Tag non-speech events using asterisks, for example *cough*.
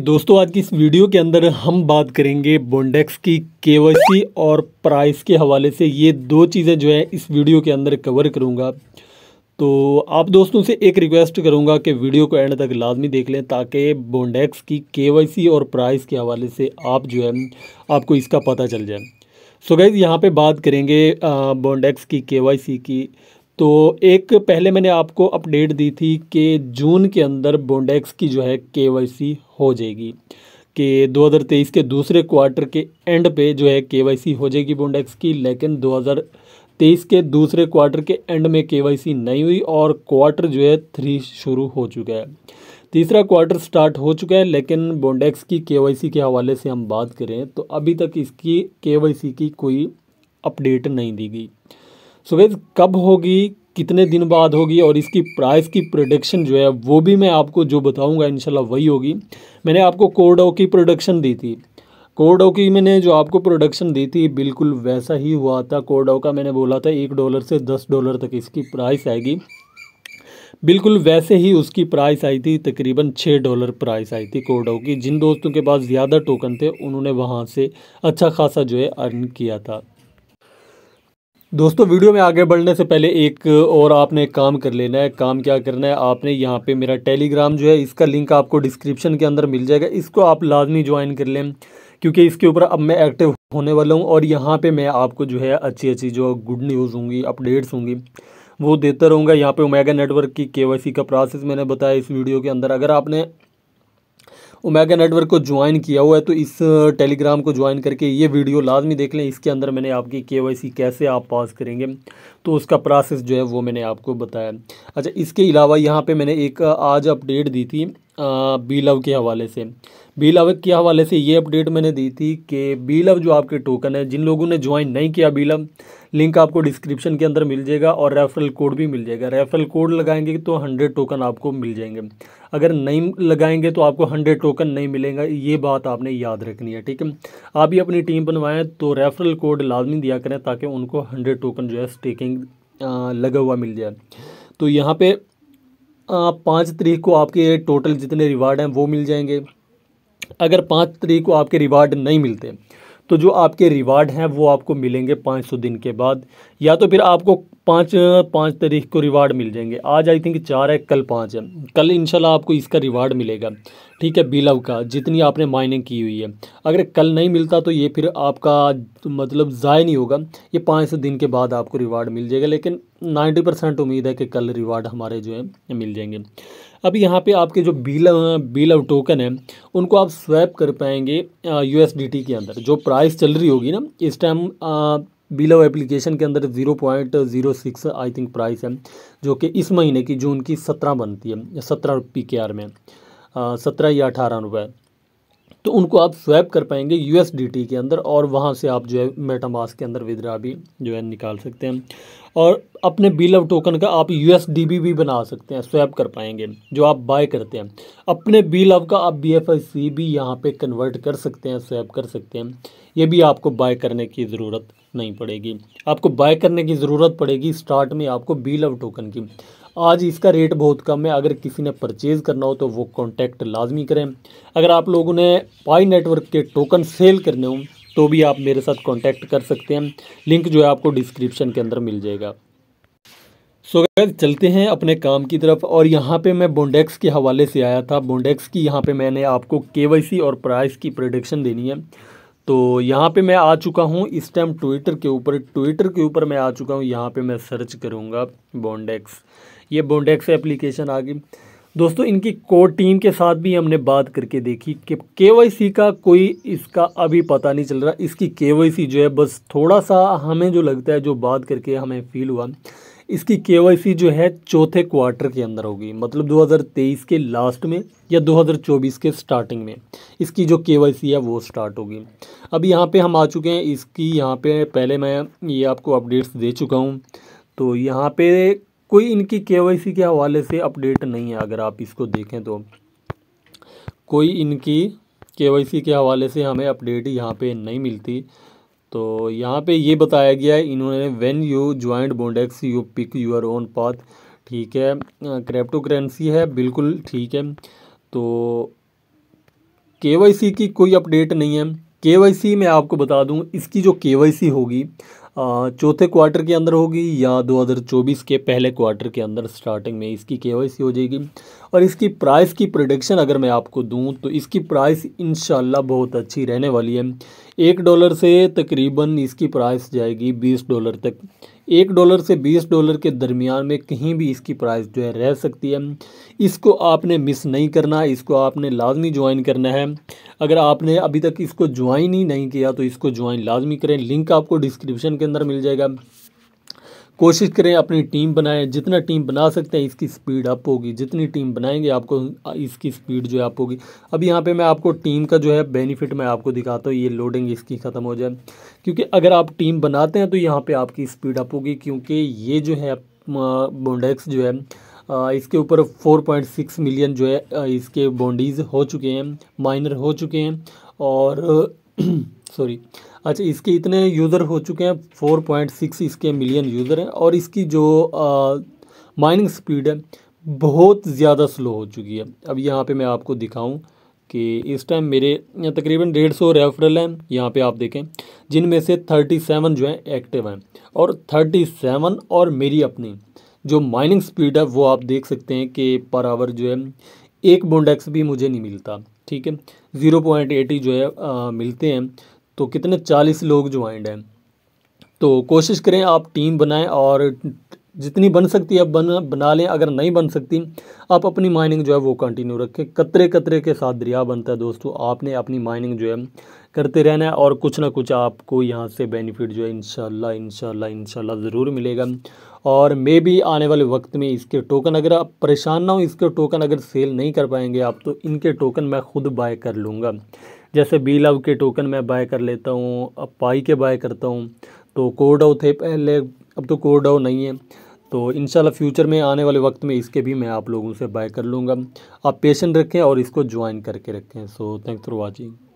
दोस्तों आज की इस वीडियो के अंदर हम बात करेंगे बोंडेक्स की के और प्राइस के हवाले से ये दो चीज़ें जो है इस वीडियो के अंदर कवर करूँगा तो आप दोस्तों से एक रिक्वेस्ट करूँगा कि वीडियो को एंड तक लाजमी देख लें ताकि बोंडेक्स की के और प्राइस के हवाले से आप जो है आपको इसका पता चल जाए सो गैज़ यहाँ पे बात करेंगे बोंडेक्स की के की तो एक पहले मैंने आपको अपडेट दी थी कि जून के अंदर बोंडेक्स की जो है के हो जाएगी कि 2023 के दूसरे क्वार्टर के एंड पे जो है के हो जाएगी बोंडेक्स की लेकिन 2023 के दूसरे क्वार्टर के एंड में के नहीं हुई और क्वार्टर जो है थ्री शुरू हो चुका है तीसरा क्वार्टर स्टार्ट हो चुका है लेकिन बोंडेक्स की के के हवाले से हम बात करें तो अभी तक इसकी के की कोई अपडेट नहीं दी गई वेज कब होगी कितने दिन बाद होगी और इसकी प्राइस की प्रोडक्शन जो है वो भी मैं आपको जो बताऊंगा इंशाल्लाह वही होगी मैंने आपको कोडो की प्रोडक्शन दी थी कोडो की मैंने जो आपको प्रोडक्शन दी थी बिल्कुल वैसा ही हुआ था कोडो का मैंने बोला था एक डॉलर से दस डॉलर तक इसकी प्राइस आएगी बिल्कुल वैसे ही उसकी प्राइस आई थी तकरीबन छः डॉलर प्राइस आई थी कोडो की जिन दोस्तों के पास ज़्यादा टोकन थे उन्होंने वहाँ से अच्छा खासा जो है अर्न किया था दोस्तों वीडियो में आगे बढ़ने से पहले एक और आपने काम कर लेना है काम क्या करना है आपने यहाँ पे मेरा टेलीग्राम जो है इसका लिंक आपको डिस्क्रिप्शन के अंदर मिल जाएगा इसको आप लाजमी ज्वाइन कर लें क्योंकि इसके ऊपर अब मैं एक्टिव होने वाला हूँ और यहाँ पे मैं आपको जो है अच्छी अच्छी जो गुड न्यूज़ होंगी अपडेट्स होंगी वो देता रहूँगा यहाँ पर ओमेगा नेटवर्क की के का प्रोसेस मैंने बताया इस वीडियो के अंदर अगर आपने ओमेगा नेटवर्क को ज्वाइन किया हुआ है तो इस टेलीग्राम को ज्वाइन करके ये वीडियो लाजमी देख लें इसके अंदर मैंने आपकी के कैसे आप पास करेंगे तो उसका प्रोसेस जो है वो मैंने आपको बताया अच्छा इसके अलावा यहाँ पर मैंने एक आज अपडेट दी थी बी लव के हवाले से बी लव के हवाले से ये अपडेट मैंने दी थी कि बी लव जो आपके टोकन है जिन लोगों ने ज्वाइन नहीं किया बी लव लिंक आपको डिस्क्रिप्शन के अंदर मिल जाएगा और रेफरल कोड भी मिल जाएगा रेफरल कोड लगाएंगे तो हंड्रेड टोकन आपको मिल जाएंगे अगर नहीं लगाएंगे तो आपको हंड्रेड टोकन नहीं मिलेगा ये बात आपने याद रखनी है ठीक है आप भी अपनी टीम बनवाएं तो रेफरल कोड लाजमी दिया करें ताकि उनको हंड्रेड टोकन जो है स्टेकिंग लगा हुआ मिल जाए तो यहाँ पर पाँच तरीक को आपके टोटल जितने रिवार्ड हैं वो मिल जाएंगे अगर पाँच तरीक को आपके रिवार्ड नहीं मिलते तो जो आपके रिवार्ड हैं वो आपको मिलेंगे पाँच सौ दिन के बाद या तो फिर आपको पाँच पाँच तारीख को रिवार्ड मिल जाएंगे आज आई थिंक चार है कल पाँच है कल इंशाल्लाह आपको इसका रिवार्ड मिलेगा ठीक है बिलव का जितनी आपने माइनिंग की हुई है अगर कल नहीं मिलता तो ये फिर आपका मतलब ज़ाय नहीं होगा ये पाँच सौ दिन के बाद आपको रिवार्ड मिल जाएगा लेकिन नाइन्टी परसेंट उम्मीद है कि कल रिवार्ड हमारे जो है मिल जाएंगे अभी यहाँ पे आपके जो बिल बिल ऑफ टोकन है उनको आप स्वैप कर पाएंगे यू के अंदर जो प्राइस चल रही होगी ना इस टाइम बिल ऑफ एप्लीकेशन के अंदर zero point zero six I think price है जो कि इस महीने की जून की सत्रह बनती है सत्रह पी के आर में सत्रह या अठारह रुपये तो उनको आप स्वैप कर पाएंगे यू के अंदर और वहाँ से आप जो है मेटामास के अंदर विद्रा भी जो है निकाल सकते हैं और अपने बिलव टोकन का आप यू भी बना सकते हैं स्वैप कर पाएंगे जो आप बाय करते हैं अपने बिलव का आप बी एफ आई सी भी यहाँ पर कन्वर्ट कर सकते हैं स्वैप कर सकते हैं ये भी आपको बाय करने की ज़रूरत नहीं पड़ेगी आपको बाय करने की ज़रूरत पड़ेगी स्टार्ट में आपको बी लव टोकन की आज इसका रेट बहुत कम है अगर किसी ने परचेज़ करना हो तो वो कॉन्टैक्ट लाजमी करें अगर आप लोगों ने पाई नेटवर्क के टोकन सेल करने हों तो भी आप मेरे साथ कॉन्टैक्ट कर सकते हैं लिंक जो है आपको डिस्क्रिप्शन के अंदर मिल जाएगा सो so, गैस चलते हैं अपने काम की तरफ और यहाँ पे मैं बोंडेक्स के हवाले से आया था बोंडेक्स की यहाँ पे मैंने आपको केवाईसी और प्राइस की प्रोडिक्शन देनी है तो यहाँ पे मैं आ चुका हूँ इस टाइम ट्विटर के ऊपर ट्विटर के ऊपर मैं आ चुका हूँ यहाँ पे मैं सर्च करूँगा बॉन्डेक्स ये बॉन्डेक्स एप्लीकेशन आ गई दोस्तों इनकी कोर टीम के साथ भी हमने बात करके देखी कि के वाई का कोई इसका अभी पता नहीं चल रहा इसकी के जो है बस थोड़ा सा हमें जो लगता है जो बात करके हमें फील हुआ इसकी के जो है चौथे क्वार्टर के अंदर होगी मतलब 2023 के लास्ट में या 2024 के स्टार्टिंग में इसकी जो के है वो स्टार्ट होगी अब यहाँ पे हम आ चुके हैं इसकी यहाँ पे पहले मैं ये आपको अपडेट्स दे चुका हूँ तो यहाँ पे कोई इनकी के के हवाले से अपडेट नहीं है अगर आप इसको देखें तो कोई इनकी के के हवाले से हमें अपडेट यहाँ पर नहीं मिलती तो यहाँ पे ये बताया गया है इन्होंने when you join Bondex you pick your own path ठीक है क्रिप्टो हाँ, करेंसी है बिल्कुल ठीक है तो के की कोई अपडेट नहीं है के मैं आपको बता दूँ इसकी जो के होगी चौथे क्वार्टर के अंदर होगी या 2024 के पहले क्वार्टर के अंदर स्टार्टिंग में इसकी के हो जाएगी और इसकी प्राइस की प्रोडिक्शन अगर मैं आपको दूं तो इसकी प्राइस इन बहुत अच्छी रहने वाली है एक डॉलर से तकरीबन इसकी प्राइस जाएगी बीस डॉलर तक एक डॉलर से बीस डॉलर के दरमियान में कहीं भी इसकी प्राइस जो है रह सकती है इसको आपने मिस नहीं करना इसको आपने लाजमी ज्वाइन करना है अगर आपने अभी तक इसको ज्वाइन ही नहीं किया तो इसको ज्वाइन लाजमी करें लिंक आपको डिस्क्रिप्शन के अंदर मिल जाएगा कोशिश करें अपनी टीम बनाएं जितना टीम बना सकते हैं इसकी स्पीड अप होगी जितनी टीम बनाएंगे आपको इसकी स्पीड जो है अप होगी अब यहाँ पे मैं आपको टीम का जो है बेनिफिट मैं आपको दिखाता हूँ ये लोडिंग इसकी ख़त्म हो जाए क्योंकि अगर आप टीम बनाते हैं तो यहाँ पर आपकी स्पीड अप होगी क्योंकि ये जो है बोंडेक्स जो है इसके ऊपर 4.6 मिलियन जो है इसके बॉन्डीज़ हो चुके हैं माइनर हो चुके हैं और *clears throat* सॉरी अच्छा इसके इतने यूज़र हो चुके हैं फोर पॉइंट सिक्स इसके मिलियन यूज़र हैं और इसकी जो माइनिंग स्पीड है बहुत ज़्यादा स्लो हो चुकी है अब यहाँ पे मैं आपको दिखाऊं कि इस टाइम मेरे तकरीबन डेढ़ सौ रेफरल हैं यहाँ पे आप देखें जिनमें से थर्टी सेवन जो है एक्टिव हैं और थर्टी सेवन और मेरी अपनी जो माइनिंग स्पीड है वो आप देख सकते हैं कि पर आवर जो है एक बोंडेक्स भी मुझे नहीं मिलता ठीक है ज़ीरो पॉइंट एटी जो है आ, मिलते हैं तो कितने चालीस लोग ज्वाइंड हैं तो कोशिश करें आप टीम बनाएं और जितनी बन सकती है बन बना लें अगर नहीं बन सकती आप अपनी माइनिंग जो है वो कंटिन्यू रखें कतरे कतरे के साथ दरिया बनता है दोस्तों आपने अपनी माइनिंग जो है करते रहना है और कुछ ना कुछ आपको यहाँ से बेनिफिट जो है इनशाला इनशाला इनशाला ज़रूर मिलेगा और मे भी आने वाले वक्त में इसके टोकन अगर आप परेशान ना हो इसके टोकन अगर सेल नहीं कर पाएंगे आप तो इनके टोकन मैं खुद बाय कर लूँगा जैसे बी लव के टोकन मैं बाय कर लेता हूँ अब पाई के बाय करता हूँ तो कोड आउ थे पहले अब तो कोड आउ नहीं है तो इन फ्यूचर में आने वाले वक्त में इसके भी मैं आप लोगों से बाय कर लूँगा आप पेशेंट रखें और इसको ज्वाइन करके रखें सो थैंक्स फॉर वॉचिंग